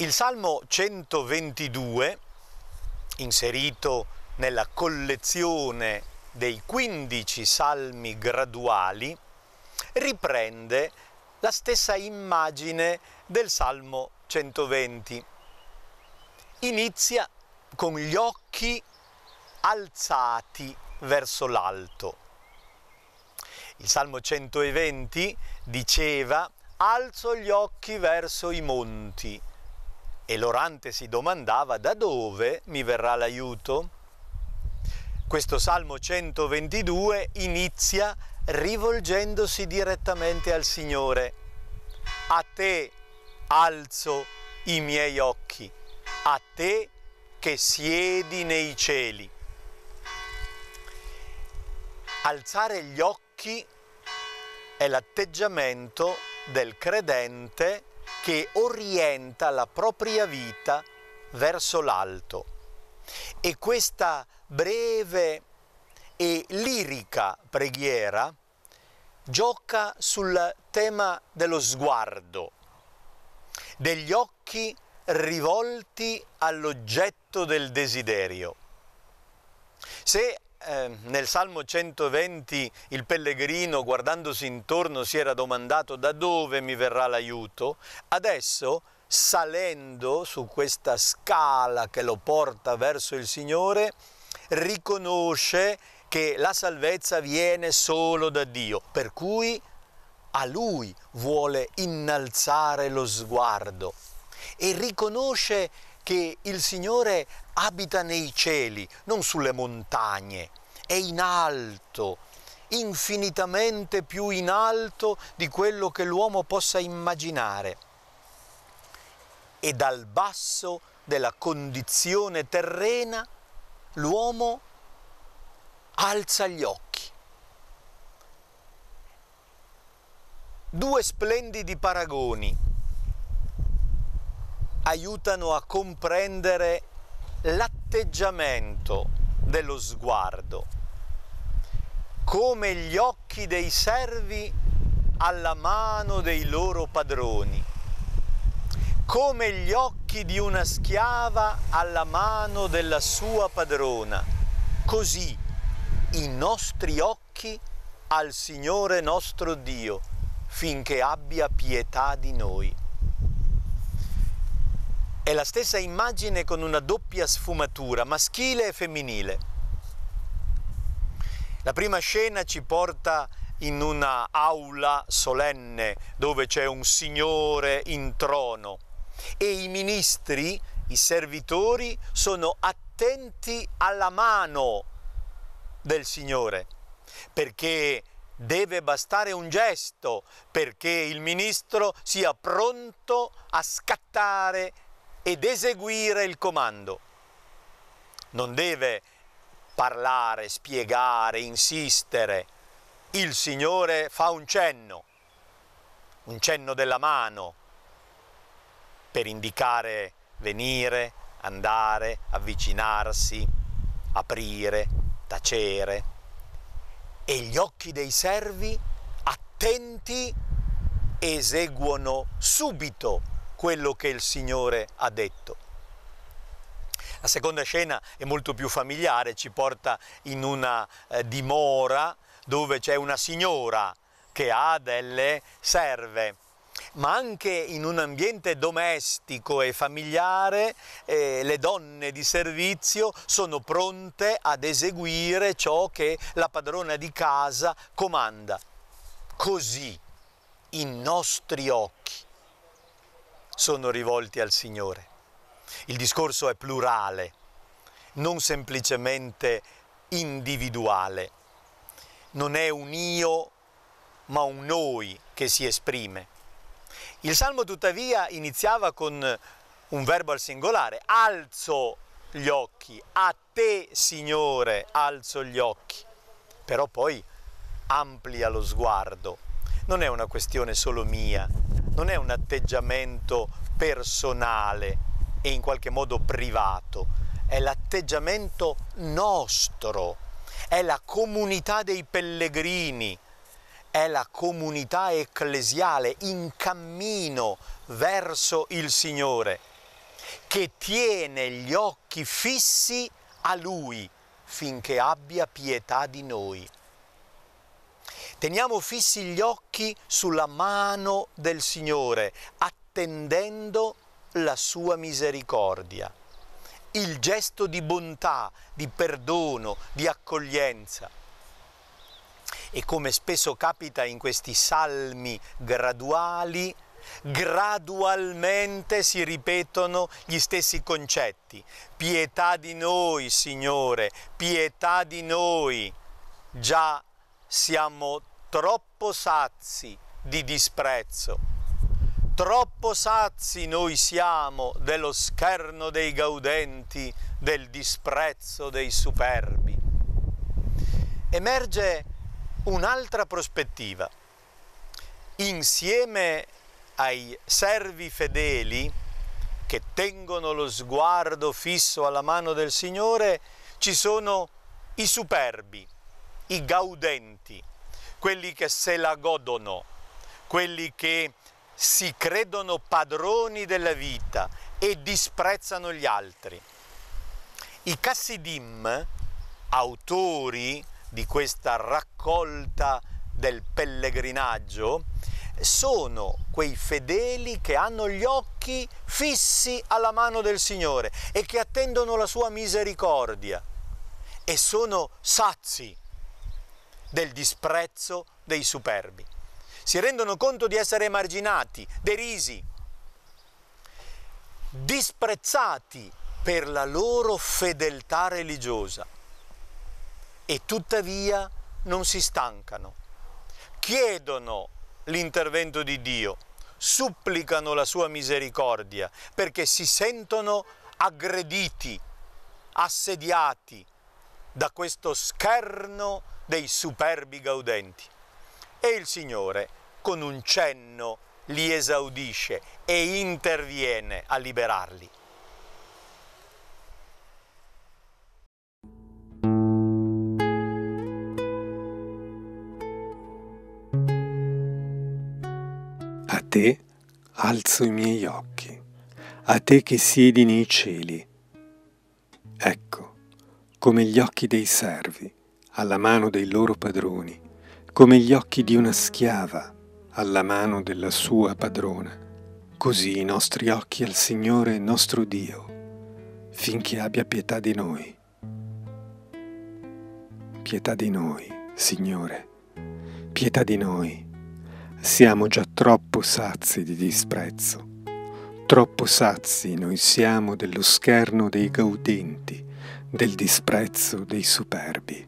Il Salmo 122, inserito nella collezione dei 15 salmi graduali, riprende la stessa immagine del Salmo 120. Inizia con gli occhi alzati verso l'alto. Il Salmo 120 diceva alzo gli occhi verso i monti e l'orante si domandava da dove mi verrà l'aiuto. Questo Salmo 122 inizia rivolgendosi direttamente al Signore. A te alzo i miei occhi, a te che siedi nei cieli. Alzare gli occhi è l'atteggiamento del credente che orienta la propria vita verso l'alto. E questa breve e lirica preghiera gioca sul tema dello sguardo, degli occhi rivolti all'oggetto del desiderio. Se Ehm, nel Salmo 120 il pellegrino guardandosi intorno si era domandato da dove mi verrà l'aiuto, adesso salendo su questa scala che lo porta verso il Signore, riconosce che la salvezza viene solo da Dio, per cui a Lui vuole innalzare lo sguardo e riconosce che il Signore abita nei cieli, non sulle montagne, è in alto, infinitamente più in alto di quello che l'uomo possa immaginare. E dal basso della condizione terrena l'uomo alza gli occhi. Due splendidi paragoni aiutano a comprendere l'atteggiamento dello sguardo, come gli occhi dei servi alla mano dei loro padroni, come gli occhi di una schiava alla mano della sua padrona. Così i nostri occhi al Signore nostro Dio, finché abbia pietà di noi. È la stessa immagine con una doppia sfumatura, maschile e femminile. La prima scena ci porta in una aula solenne dove c'è un signore in trono e i ministri, i servitori sono attenti alla mano del Signore perché deve bastare un gesto perché il ministro sia pronto a scattare la ed eseguire il comando. Non deve parlare, spiegare, insistere. Il Signore fa un cenno, un cenno della mano, per indicare venire, andare, avvicinarsi, aprire, tacere. E gli occhi dei servi, attenti, eseguono subito quello che il Signore ha detto. La seconda scena è molto più familiare, ci porta in una eh, dimora dove c'è una signora che ha delle serve ma anche in un ambiente domestico e familiare eh, le donne di servizio sono pronte ad eseguire ciò che la padrona di casa comanda. Così i nostri occhi sono rivolti al Signore. Il discorso è plurale, non semplicemente individuale. Non è un io, ma un noi che si esprime. Il Salmo tuttavia iniziava con un verbo al singolare, alzo gli occhi, a te Signore alzo gli occhi, però poi amplia lo sguardo non è una questione solo mia, non è un atteggiamento personale e in qualche modo privato, è l'atteggiamento nostro, è la comunità dei pellegrini, è la comunità ecclesiale in cammino verso il Signore, che tiene gli occhi fissi a Lui finché abbia pietà di noi. Teniamo fissi gli occhi sulla mano del Signore, attendendo la sua misericordia, il gesto di bontà, di perdono, di accoglienza. E come spesso capita in questi salmi graduali, gradualmente si ripetono gli stessi concetti. Pietà di noi, Signore, pietà di noi. Già siamo troppo sazi di disprezzo. Troppo sazi noi siamo dello scherno dei gaudenti, del disprezzo dei superbi. Emerge un'altra prospettiva. Insieme ai servi fedeli che tengono lo sguardo fisso alla mano del Signore ci sono i superbi i gaudenti, quelli che se la godono, quelli che si credono padroni della vita e disprezzano gli altri. I Cassidim, autori di questa raccolta del pellegrinaggio, sono quei fedeli che hanno gli occhi fissi alla mano del Signore e che attendono la sua misericordia e sono sazi del disprezzo dei superbi. Si rendono conto di essere emarginati, derisi, disprezzati per la loro fedeltà religiosa e tuttavia non si stancano. Chiedono l'intervento di Dio, supplicano la sua misericordia perché si sentono aggrediti, assediati da questo scherno dei superbi gaudenti. E il Signore, con un cenno, li esaudisce e interviene a liberarli. A te alzo i miei occhi, a te che siedi nei cieli. Ecco, come gli occhi dei servi alla mano dei loro padroni, come gli occhi di una schiava alla mano della sua padrona. Così i nostri occhi al Signore nostro Dio, finché abbia pietà di noi. Pietà di noi, Signore, pietà di noi. Siamo già troppo sazi di disprezzo. Troppo sazi noi siamo dello scherno dei gaudenti, del disprezzo dei superbi.